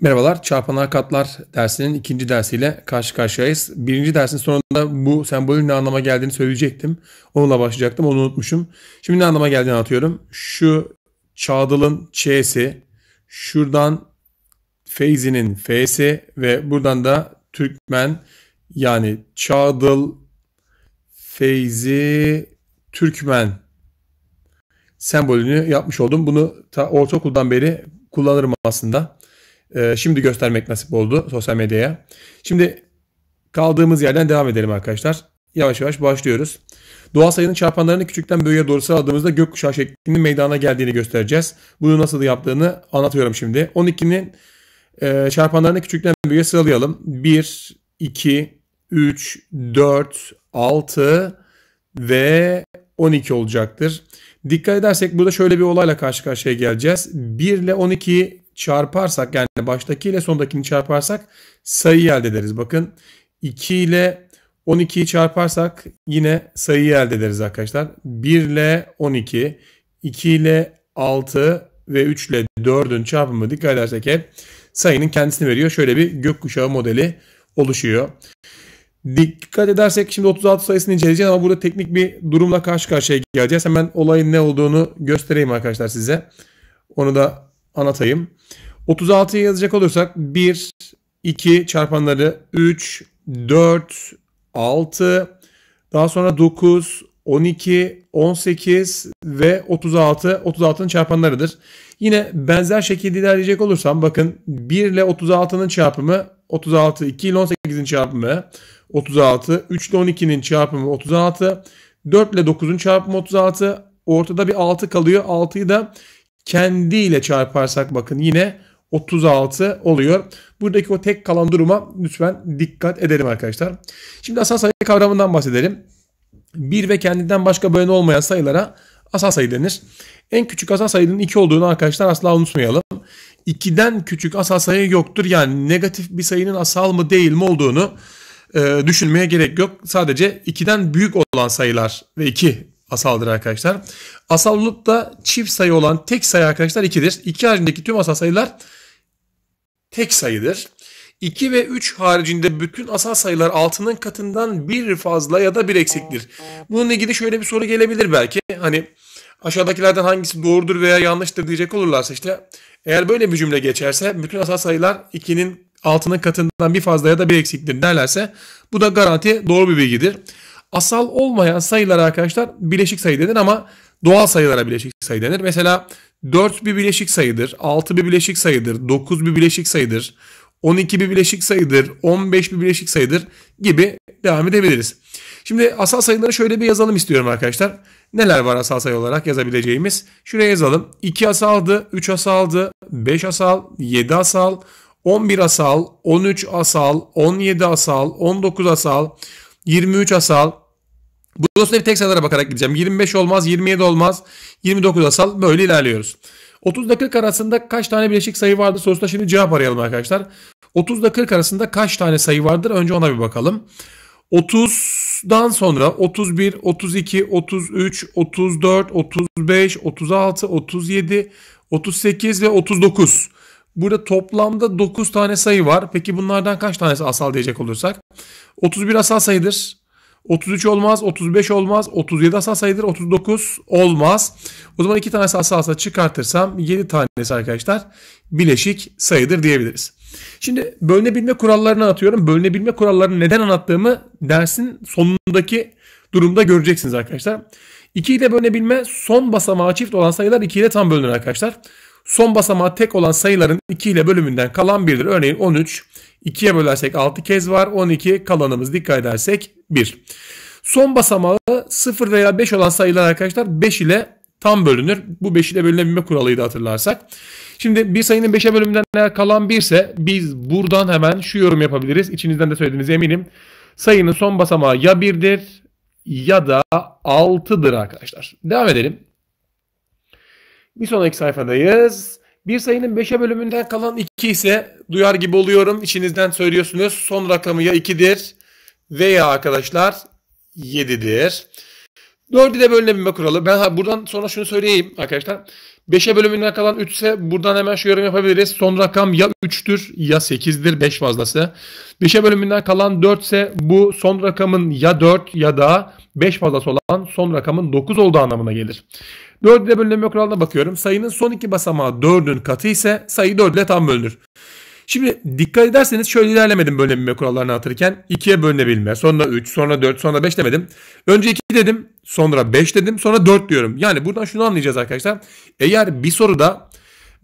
Merhabalar, çarpanlar katlar dersinin ikinci dersiyle karşı karşıyayız. Birinci dersin sonunda bu sembolün ne anlama geldiğini söyleyecektim. Onunla başlayacaktım, onu unutmuşum. Şimdi ne anlama geldiğini anlatıyorum. Şu Çağdal'ın Ç'si, şuradan Feyzi'nin F'si ve buradan da Türkmen yani Çağdal, Feyzi, Türkmen sembolünü yapmış oldum. Bunu ta ortaokuldan beri kullanırım aslında. Ee, şimdi göstermek nasip oldu sosyal medyaya. Şimdi kaldığımız yerden devam edelim arkadaşlar. Yavaş yavaş başlıyoruz. Doğal sayının çarpanlarını küçükten büyüğe doğru sıraladığımızda gökkuşağı şeklinin meydana geldiğini göstereceğiz. Bunu nasıl yaptığını anlatıyorum şimdi. 12'nin e, çarpanlarını küçükten büyüğe sıralayalım. 1, 2, 3, 4, 6 ve 12 olacaktır. Dikkat edersek burada şöyle bir olayla karşı karşıya geleceğiz. 1 ile 12 çarparsak yani baştaki ile sondakini çarparsak sayı elde ederiz. Bakın 2 ile 12'yi çarparsak yine sayıyı elde ederiz arkadaşlar. 1 ile 12, 2 ile 6 ve 3 ile 4'ün çarpımı dikkat edersek hep sayının kendisini veriyor. Şöyle bir gökkuşağı modeli oluşuyor. Dikkat edersek şimdi 36 sayısını inceleyeceğiz ama burada teknik bir durumla karşı karşıya geleceğiz. Hemen olayın ne olduğunu göstereyim arkadaşlar size. Onu da anlatayım. 36'ya yazacak olursak 1, 2 çarpanları 3, 4, 6, daha sonra 9, 12, 18 ve 36, 36'nın çarpanlarıdır. Yine benzer şekilde ilerleyecek olursam bakın 1 ile 36'nın çarpımı 36, 2 ile 18'in çarpımı 36, 3 ile 12'nin çarpımı 36, 4 ile 9'un çarpımı 36, ortada bir 6 kalıyor. 6'yı da kendiyle çarparsak bakın yine 36 oluyor. Buradaki o tek kalan duruma lütfen dikkat edelim arkadaşlar. Şimdi asal sayı kavramından bahsedelim. Bir ve kendinden başka böleni olmayan sayılara asal sayı denir. En küçük asal sayının 2 olduğunu arkadaşlar asla unutmayalım. 2'den küçük asal sayı yoktur. Yani negatif bir sayının asal mı değil mi olduğunu e, düşünmeye gerek yok. Sadece 2'den büyük olan sayılar ve 2 asaldır arkadaşlar. Asal olup da çift sayı olan tek sayı arkadaşlar 2'dir. 2 haricindeki tüm asal sayılar tek sayıdır. 2 ve 3 haricinde bütün asal sayılar altının katından bir fazla ya da bir eksiktir. Bununla ilgili şöyle bir soru gelebilir belki. Hani aşağıdakilerden hangisi doğrudur veya yanlıştır diyecek olurlarsa işte eğer böyle bir cümle geçerse bütün asal sayılar 2'nin altının katından bir fazla ya da bir eksiktir derlerse bu da garanti doğru bir bilgidir. Asal olmayan sayılar arkadaşlar bileşik sayı denir ama doğal sayılara bileşik sayı denir. Mesela 4 bir bileşik sayıdır, 6 bir bileşik sayıdır, 9 bir bileşik sayıdır, 12 bir bileşik sayıdır, 15 bir bileşik sayıdır gibi devam edebiliriz. Şimdi asal sayıları şöyle bir yazalım istiyorum arkadaşlar. Neler var asal sayı olarak yazabileceğimiz? Şuraya yazalım. 2 asaldı, 3 asaldı, 5 asal, 7 asal, 11 asal, 13 asal, 17 asal, 19 asal, 23 asal, Burası bir tek sayılara bakarak gideceğim. 25 olmaz, 27 olmaz, 29 asal böyle ilerliyoruz. 30 ile 40 arasında kaç tane bileşik sayı vardır sorusuna şimdi cevap arayalım arkadaşlar. 30 ile 40 arasında kaç tane sayı vardır önce ona bir bakalım. 30'dan sonra 31, 32, 33, 34, 35, 36, 37, 38 ve 39. Burada toplamda 9 tane sayı var. Peki bunlardan kaç tanesi asal diyecek olursak? 31 asal sayıdır. 33 olmaz, 35 olmaz, 37 asal sayıdır, 39 olmaz. O zaman iki tane asal sayı çıkartırsam 7 tanesi arkadaşlar bileşik sayıdır diyebiliriz. Şimdi bölünebilme kurallarını atıyorum. Bölünebilme kurallarını neden anlattığımı dersin sonundaki durumda göreceksiniz arkadaşlar. 2 ile bölünebilme son basamağı çift olan sayılar 2 ile tam bölünür arkadaşlar. Son basamağı tek olan sayıların 2 ile bölümünden kalan birdir. Örneğin 13, 2'ye bölersek 6 kez var. 12 kalanımız dikkat edersek 1. Son basamağı 0 veya 5 olan sayılar arkadaşlar 5 ile tam bölünür. Bu 5 ile bölünebilme kuralıydı hatırlarsak. Şimdi bir sayının 5'e bölümünden kalan 1 ise biz buradan hemen şu yorum yapabiliriz. İçinizden de söylediğinize eminim. Sayının son basamağı ya 1'dir ya da 6'dır arkadaşlar. Devam edelim. Bir sonraki sayfadayız. Bir sayının 5'e bölümünden kalan 2 ise duyar gibi oluyorum. İçinizden söylüyorsunuz. Son rakamı ya 2'dir veya arkadaşlar 7'dir. 4'ü de bölünebilme kuralı. Ben buradan sonra şunu söyleyeyim arkadaşlar. 5'e bölümünden kalan 3 ise buradan hemen şu yorum yapabiliriz. Son rakam ya 3'tür ya 8'dir 5 fazlası. 5'e bölümünden kalan 4 ise bu son rakamın ya 4 ya da 5 fazlası olan son rakamın 9 olduğu anlamına gelir. 4 ile bölünme kuralına bakıyorum. Sayının son iki basamağı 4'ün katı ise sayı 4 ile tam bölünür. Şimdi dikkat ederseniz şöyle ilerlemedim bölünebilme kurallarını hatırlarken 2'ye bölünebilme, sonra 3, sonra 4, sonra 5 demedim. Önce 2 dedim, sonra 5 dedim, sonra 4 diyorum. Yani buradan şunu anlayacağız arkadaşlar. Eğer bir soruda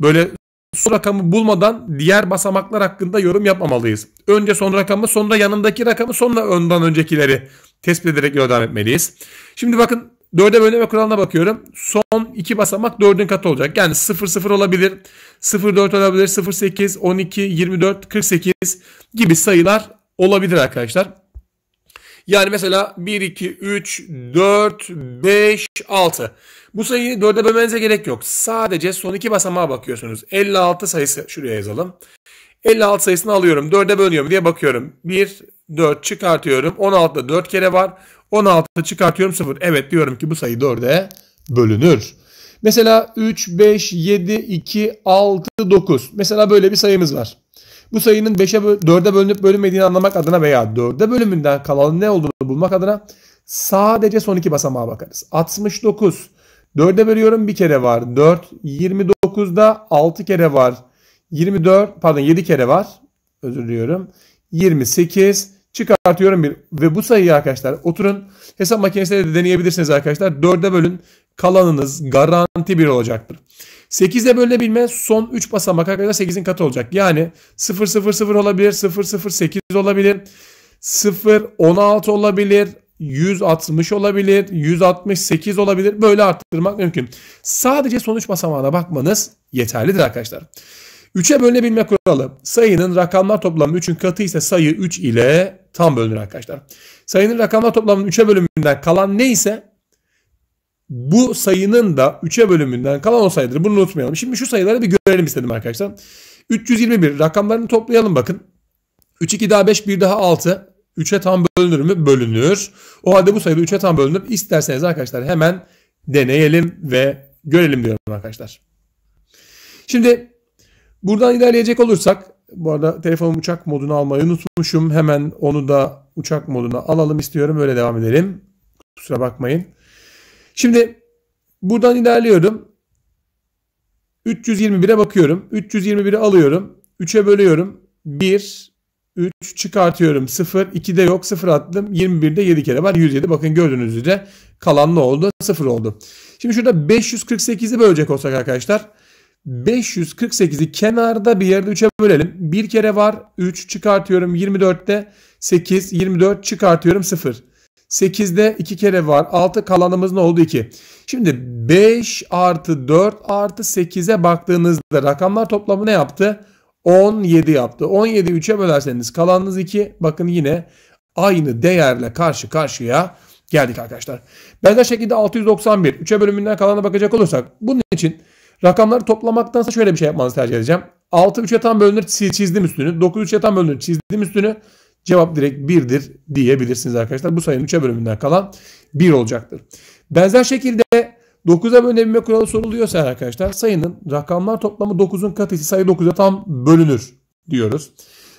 böyle son rakamı bulmadan diğer basamaklar hakkında yorum yapmamalıyız. Önce son rakamı, sonra yanındaki rakamı, sonra önden öncekileri tespit ederek devam etmeliyiz. Şimdi bakın 4'e bölme kuralına bakıyorum. Son iki basamak 4'ün katı olacak. Yani 0 0 olabilir, 0 4 olabilir, 0 8, 12, 24, 48 gibi sayılar olabilir arkadaşlar. Yani mesela 1, 2, 3, 4, 5, 6. Bu sayıyı 4'e bölmenize gerek yok. Sadece son iki basamağa bakıyorsunuz. 56 sayısı şuraya yazalım. 56 sayısını alıyorum. 4'e bölüyorum diye bakıyorum. 1, 4 çıkartıyorum. 16'da 4 kere var. 16'da çıkartıyorum 0. Evet diyorum ki bu sayı 4'e bölünür. Mesela 3, 5, 7, 2, 6, 9. Mesela böyle bir sayımız var. Bu sayının 5'e 4'e bölünüp bölünmediğini anlamak adına veya 4'e bölümünden kalan ne olduğunu bulmak adına sadece son iki basamağa bakarız. 69. 4'e bölüyorum bir kere var. 4. 29'da 6 kere var. 24 pardon 7 kere var. Özür diliyorum. 28. Çıkartıyorum bir. Ve bu sayıyı arkadaşlar oturun hesap makinesiyle de deneyebilirsiniz arkadaşlar. Dörde bölün kalanınız garanti bir olacaktır. 8'de bölünebilme son 3 basamak arkadaşlar 8'in katı olacak. Yani 0 0 0 olabilir, 0 0 8 olabilir, 0 16 olabilir, 160 olabilir, 168 olabilir. Böyle arttırmak mümkün. Sadece sonuç basamağına bakmanız yeterlidir arkadaşlar. 3'e bölünebilme kuralı. Sayının rakamlar toplamı 3'ün katı ise sayı 3 ile tam bölünür arkadaşlar. Sayının rakamlar toplamının 3'e bölümünden kalan neyse bu sayının da 3'e bölümünden kalan o sayıdır. Bunu unutmayalım. Şimdi şu sayıları bir görelim istedim arkadaşlar. 321 rakamlarını toplayalım bakın. 3 2 daha 5 1 daha 6 3'e tam bölünür mü? Bölünür. O halde bu sayıda 3'e tam bölünür. İsterseniz arkadaşlar hemen deneyelim ve görelim diyorum arkadaşlar. Şimdi Buradan ilerleyecek olursak bu arada telefonum uçak modunu almayı unutmuşum. Hemen onu da uçak moduna alalım istiyorum. Öyle devam edelim. Kusura bakmayın. Şimdi buradan ilerliyorum. 321'e bakıyorum. 321'i alıyorum. 3'e bölüyorum. 1, 3 çıkartıyorum. 0, 2'de yok. 0 attım. 21'de 7 kere var. 107 bakın gördüğünüz üzere kalan ne oldu? 0 oldu. Şimdi şurada 548'i bölecek olsak arkadaşlar. 548'i kenarda bir yerde 3'e bölelim. Bir kere var 3 çıkartıyorum 24'te 8 24 çıkartıyorum 0. 8'de 2 kere var 6 kalanımız ne oldu 2. Şimdi 5 artı 4 artı 8'e baktığınızda rakamlar toplamı ne yaptı? 17 yaptı. 17'yi 3'e bölerseniz kalanınız 2. Bakın yine aynı değerle karşı karşıya geldik arkadaşlar. Benzer şekilde 691 3'e bölümünden kalana bakacak olursak bunun için Rakamları toplamaktansa şöyle bir şey yapmanızı tercih edeceğim. 6 3'e tam bölünür çizdim üstünü. 9 3'e tam bölünür çizdim üstünü. Cevap direkt 1'dir diyebilirsiniz arkadaşlar. Bu sayının 3'e bölümünden kalan 1 olacaktır. Benzer şekilde 9'a bölünebilme kuralı soruluyorsa arkadaşlar sayının rakamlar toplamı 9'un katısı sayı 9'a tam bölünür diyoruz.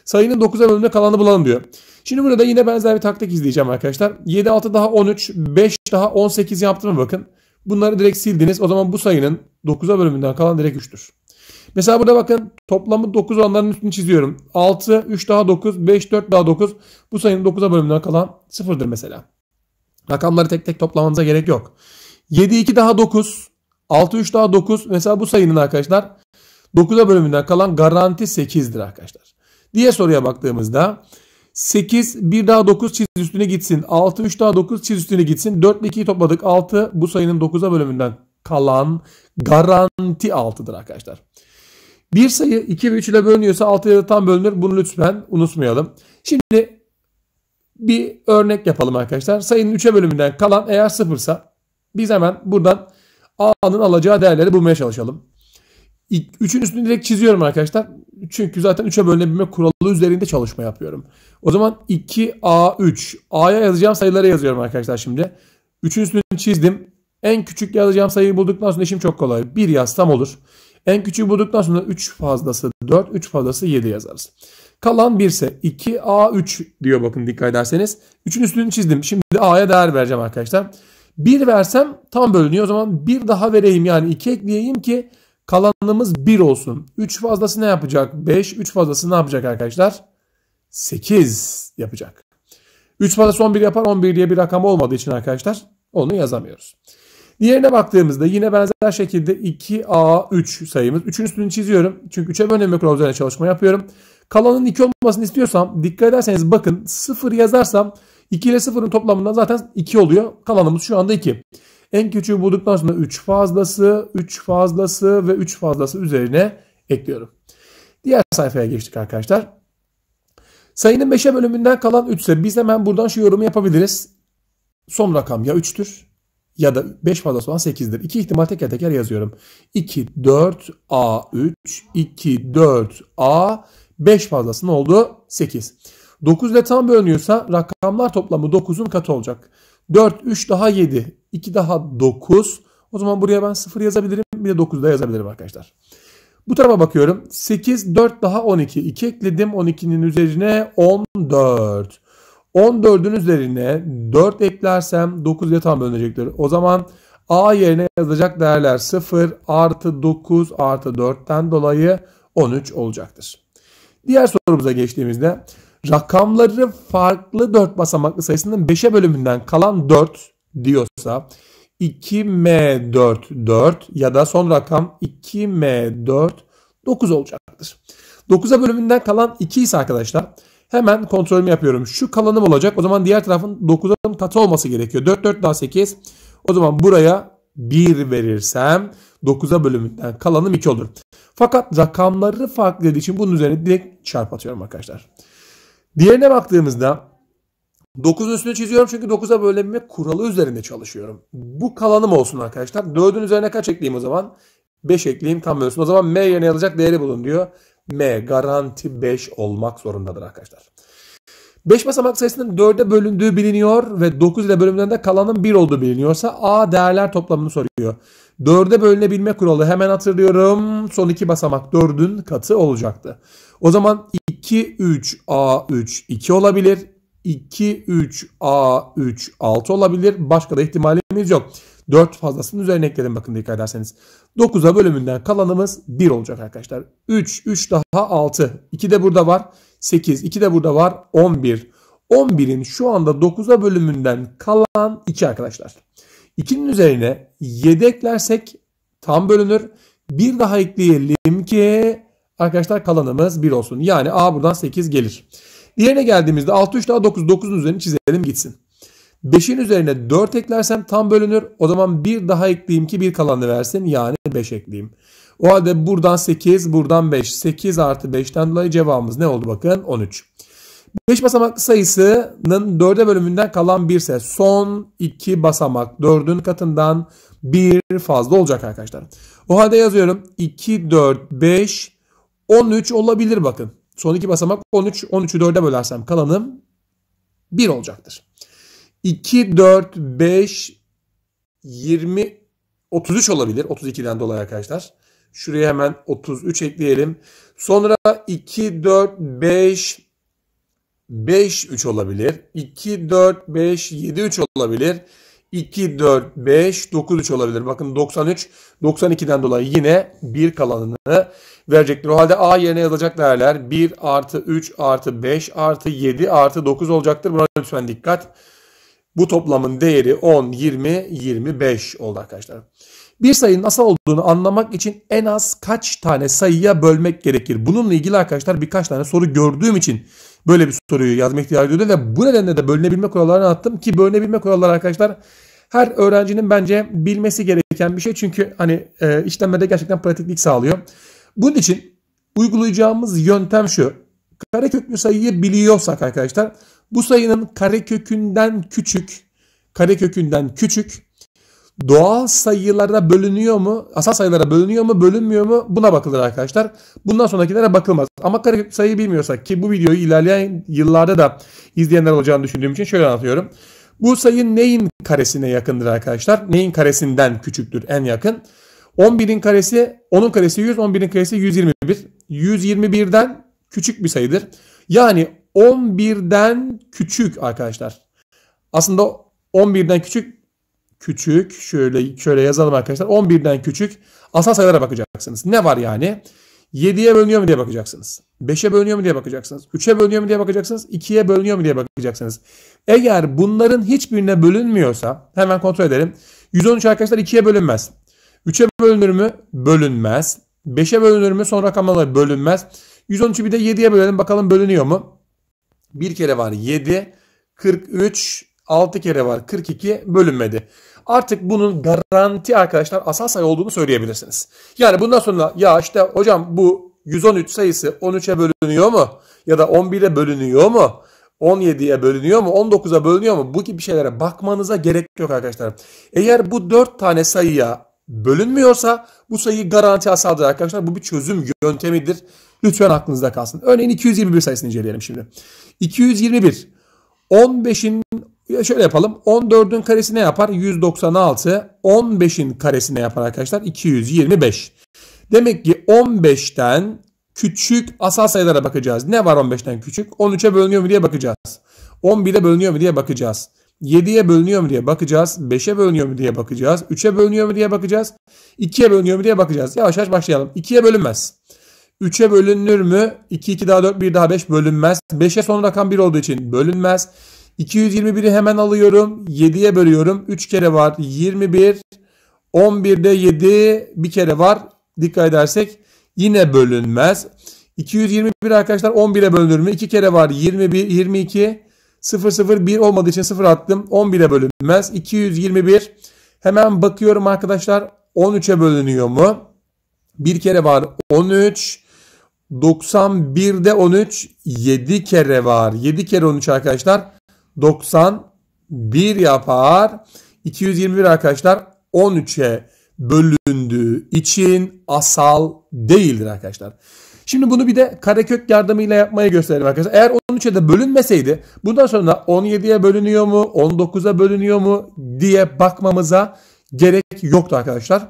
Sayının 9'a bölümüne kalanı bulalım diyor. Şimdi burada yine benzer bir taktik izleyeceğim arkadaşlar. 7 6 daha 13, 5 daha 18 yaptı mı bakın. Bunları direkt sildiniz. O zaman bu sayının 9'a bölümünden kalan direkt 3'tür. Mesela burada bakın toplamı 9 olanların üstünü çiziyorum. 6, 3 daha 9, 5, 4 daha 9. Bu sayının 9'a bölümünden kalan 0'dır mesela. Rakamları tek tek toplamanıza gerek yok. 7, 2 daha 9, 6, 3 daha 9. Mesela bu sayının arkadaşlar 9'a bölümünden kalan garanti 8'dir arkadaşlar. Diye soruya baktığımızda 8 1 daha 9 çiz üstüne gitsin. 6 3 daha 9 çiz üstüne gitsin. 4 ile 2'yi topladık. 6 bu sayının 9'a bölümünden kalan garanti 6'dır arkadaşlar. Bir sayı 2 ve 3 ile bölünüyorsa 6 ile tam bölünür. Bunu lütfen unutmayalım. Şimdi bir örnek yapalım arkadaşlar. Sayının 3'e bölümünden kalan eğer 0 ise biz hemen buradan A'nın alacağı değerleri bulmaya çalışalım üçün üstünü direkt çiziyorum arkadaşlar. Çünkü zaten 3'e bölünebilme kuralı üzerinde çalışma yapıyorum. O zaman 2A3. A'ya yazacağım sayıları yazıyorum arkadaşlar şimdi. 3'ün üstünü çizdim. En küçük yazacağım sayıyı bulduktan sonra işim çok kolay. 1 yazsam olur. En küçüğü bulduktan sonra 3 fazlası 4, 3 fazlası 7 yazarız. Kalan 1 ise 2A3 diyor bakın dikkat ederseniz. 3'ün üstünü çizdim. Şimdi A'ya değer vereceğim arkadaşlar. 1 versem tam bölünüyor. O zaman 1 daha vereyim yani 2 ekleyeyim ki Kalanımız 1 olsun. 3 fazlası ne yapacak? 5. 3 fazlası ne yapacak arkadaşlar? 8 yapacak. 3 fazlası 11 yapar. 11 diye bir rakam olmadığı için arkadaşlar onu yazamıyoruz. Diğerine baktığımızda yine benzer şekilde 2A3 sayımız. 3'ün üstünü çiziyorum. Çünkü 3'e bölünme kuralı üzerine çalışma yapıyorum. Kalanın 2 olmasını istiyorsam dikkat ederseniz bakın 0 yazarsam 2 ile 0'ın toplamından zaten 2 oluyor. Kalanımız şu anda 2. En küçüğü bulduktan sonra 3 fazlası, 3 fazlası ve 3 fazlası üzerine ekliyorum. Diğer sayfaya geçtik arkadaşlar. Sayının 5'e bölümünden kalan 3 ise biz hemen buradan şu yorumu yapabiliriz. Son rakam ya 3'tür ya da 5 fazlası olan 8'dir. İki ihtimal teker teker yazıyorum. 2, 4, A, 3, 2, 4, A, 5 fazlası ne oldu? 8. 9 ile tam bölünüyorsa rakamlar toplamı 9'un katı olacak. 4, 3 daha 7, 2 daha 9. O zaman buraya ben 0 yazabilirim. Bir de 9 da yazabilirim arkadaşlar. Bu tarafa bakıyorum. 8, 4 daha 12. 2 ekledim. 12'nin üzerine 14. 14'ün üzerine 4 eklersem 9 ile tam bölünecektir. O zaman A yerine yazacak değerler 0 artı 9 artı 4'ten dolayı 13 olacaktır. Diğer sorumuza geçtiğimizde rakamları farklı 4 basamaklı sayısının 5'e bölümünden kalan 4 diyorsa 2 m 44 ya da son rakam 2 m 49 olacaktır. 9'a bölümünden kalan 2 ise arkadaşlar hemen kontrolümü yapıyorum. Şu kalanım olacak. O zaman diğer tarafın 9'un katı olması gerekiyor. 4 4 daha 8. O zaman buraya 1 verirsem 9'a bölümünden kalanım 2 olur. Fakat rakamları farklı dediği için bunun üzerine direkt çarpatıyorum arkadaşlar. Diğerine baktığımızda 9'un üstüne çiziyorum çünkü 9'a bölebilme kuralı üzerinde çalışıyorum. Bu kalanım olsun arkadaşlar. 4'ün üzerine kaç ekleyeyim o zaman? 5 ekleyeyim tam bölsün. O zaman M yerine alacak değeri bulun diyor. M garanti 5 olmak zorundadır arkadaşlar. 5 basamak sayısının 4'e bölündüğü biliniyor ve 9 ile bölümden de kalanın 1 olduğu biliniyorsa A değerler toplamını soruyor. 4'e bölünebilme kuralı hemen hatırlıyorum. Son 2 basamak 4'ün katı olacaktı. O zaman 2, 3, A, 3, 2 olabilir. 2, 3, A, 3, 6 olabilir. Başka da ihtimalimiz yok. 4 fazlasının üzerine ekledim bakın dikkat ederseniz. 9'a bölümünden kalanımız 1 olacak arkadaşlar. 3, 3 daha 6. 2 de burada var. 8, 2 de burada var. 11. 11'in şu anda 9'a bölümünden kalan 2 arkadaşlar. 2'nin üzerine 7 eklersek tam bölünür. Bir daha ekleyelim ki Arkadaşlar kalanımız 1 olsun. Yani A buradan 8 gelir. Diğerine geldiğimizde 6 3 daha 9. 9'un üzerine çizelim gitsin. 5'in üzerine 4 eklersem tam bölünür. O zaman bir daha ekleyeyim ki bir kalanı versin. Yani 5 ekleyeyim. O halde buradan 8, buradan 5. 8 artı 5'ten dolayı cevabımız ne oldu bakın? 13. 5 basamak sayısının 4'e bölümünden kalan 1 ise son 2 basamak 4'ün katından 1 fazla olacak arkadaşlar. O halde yazıyorum. 2, 4, 5, 13 olabilir bakın. Son iki basamak 13. 13'ü 4'e bölersem kalanım 1 olacaktır. 2, 4, 5, 20, 33 olabilir. 32'den dolayı arkadaşlar. Şuraya hemen 33 ekleyelim. Sonra 2, 4, 5, 5, 3 olabilir. 2, 4, 5, 7, 3 olabilir. 2, 4, 5, 9, 3 olabilir. Bakın 93, 92'den dolayı yine 1 kalanını verecektir. O halde A yerine yazacak değerler 1 artı 3 artı 5 artı 7 artı 9 olacaktır. Buna lütfen dikkat bu toplamın değeri 10, 20, 25 oldu arkadaşlar. Bir sayının asal olduğunu anlamak için en az kaç tane sayıya bölmek gerekir? Bununla ilgili arkadaşlar birkaç tane soru gördüğüm için böyle bir soruyu yazmak ihtiyacı duydu ve bu nedenle de bölünebilme kurallarını attım ki bölünebilme kuralları arkadaşlar her öğrencinin bence bilmesi gereken bir şey çünkü hani e, işlenmede gerçekten pratiklik sağlıyor. Bunun için uygulayacağımız yöntem şu. Karekök Kareköklü sayıyı biliyorsak arkadaşlar bu sayının karekökünden küçük, karekökünden küçük doğal sayılara bölünüyor mu? Asal sayılara bölünüyor mu? Bölünmüyor mu? Buna bakılır arkadaşlar. Bundan sonrakilere bakılmaz. Ama karekök sayıyı bilmiyorsak ki bu videoyu ilerleyen yıllarda da izleyenler olacağını düşündüğüm için şöyle anlatıyorum. Bu sayı neyin karesine yakındır arkadaşlar? Neyin karesinden küçüktür en yakın? 11'in karesi, 10'un karesi 100, 11'in karesi 121. 121'den küçük bir sayıdır. Yani 11'den küçük arkadaşlar. Aslında 11'den küçük küçük şöyle şöyle yazalım arkadaşlar. 11'den küçük asal sayılara bakacaksınız. Ne var yani? 7'ye bölünüyor mu diye bakacaksınız. 5'e bölünüyor mu diye bakacaksınız. 3'e bölünüyor mu diye bakacaksınız. 2'ye bölünüyor mu diye bakacaksınız. Eğer bunların hiçbirine bölünmüyorsa hemen kontrol edelim. 113 arkadaşlar 2'ye bölünmez. 3'e bölünür mü? Bölünmez. 5'e bölünür mü? Son rakamlarla bölünmez. 113'ü bir de 7'ye bölelim bakalım bölünüyor mu? 1 kere var 7, 43, 6 kere var 42 bölünmedi. Artık bunun garanti arkadaşlar asal sayı olduğunu söyleyebilirsiniz. Yani bundan sonra ya işte hocam bu 113 sayısı 13'e bölünüyor mu? Ya da 11'e bölünüyor mu? 17'ye bölünüyor mu? 19'a bölünüyor mu? Bu gibi şeylere bakmanıza gerek yok arkadaşlar. Eğer bu 4 tane sayıya bölünmüyorsa bu sayı garanti asaldır arkadaşlar. Bu bir çözüm yöntemidir. Lütfen aklınızda kalsın. Örneğin 221 sayısını inceleyelim şimdi. 221 15'in şöyle yapalım. 14'ün karesi ne yapar? 196. 15'in karesi ne yapar arkadaşlar? 225. Demek ki 15'ten küçük asal sayılara bakacağız. Ne var 15'ten küçük? 13'e bölünüyor mu diye bakacağız. 11'e bölünüyor mu diye bakacağız. 7'ye bölünüyor mu diye bakacağız. 5'e bölünüyor mu diye bakacağız. 3'e bölünüyor mu diye bakacağız. 2'ye bölünüyor mu diye bakacağız. Yavaş yavaş başlayalım. 2'ye bölünmez. 3'e bölünür mü? 2, 2 daha 4, 1 daha 5 bölünmez. 5'e son rakam 1 olduğu için bölünmez. 221'i hemen alıyorum. 7'ye bölüyorum. 3 kere var. 21. 11'de 7 bir kere var. Dikkat edersek yine bölünmez. 221 arkadaşlar 11'e bölünür mü? 2 kere var. 21, 22. 0 0 1 olmadığı için 0 attım. 11'e bölünmez. 221. Hemen bakıyorum arkadaşlar 13'e bölünüyor mu? Bir kere var 13. 91'de 13 7 kere var. 7 kere 13 arkadaşlar 91 yapar. 221 arkadaşlar 13'e bölündüğü için asal değildir arkadaşlar. Şimdi bunu bir de karekök yardımıyla yapmaya gösterelim arkadaşlar. Eğer 13'e de bölünmeseydi bundan sonra 17'ye bölünüyor mu 19'a bölünüyor mu diye bakmamıza gerek yoktu arkadaşlar.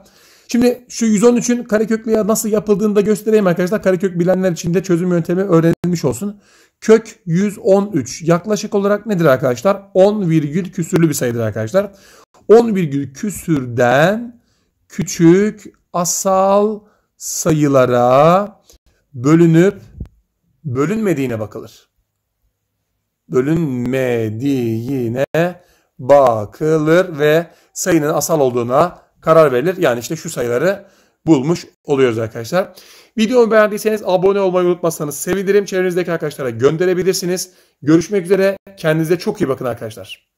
Şimdi şu 113'ün kareköklüğe nasıl yapıldığını da göstereyim arkadaşlar. Karekök bilenler için de çözüm yöntemi öğrenilmiş olsun. Kök 113 yaklaşık olarak nedir arkadaşlar? 10 virgül küsürlü bir sayıdır arkadaşlar. 10 virgül küsürden küçük asal sayılara bölünüp bölünmediğine bakılır. Bölünmediğine bakılır ve sayının asal olduğuna karar verilir. Yani işte şu sayıları bulmuş oluyoruz arkadaşlar. Videomu beğendiyseniz abone olmayı unutmazsanız sevinirim. Çevrenizdeki arkadaşlara gönderebilirsiniz. Görüşmek üzere. Kendinize çok iyi bakın arkadaşlar.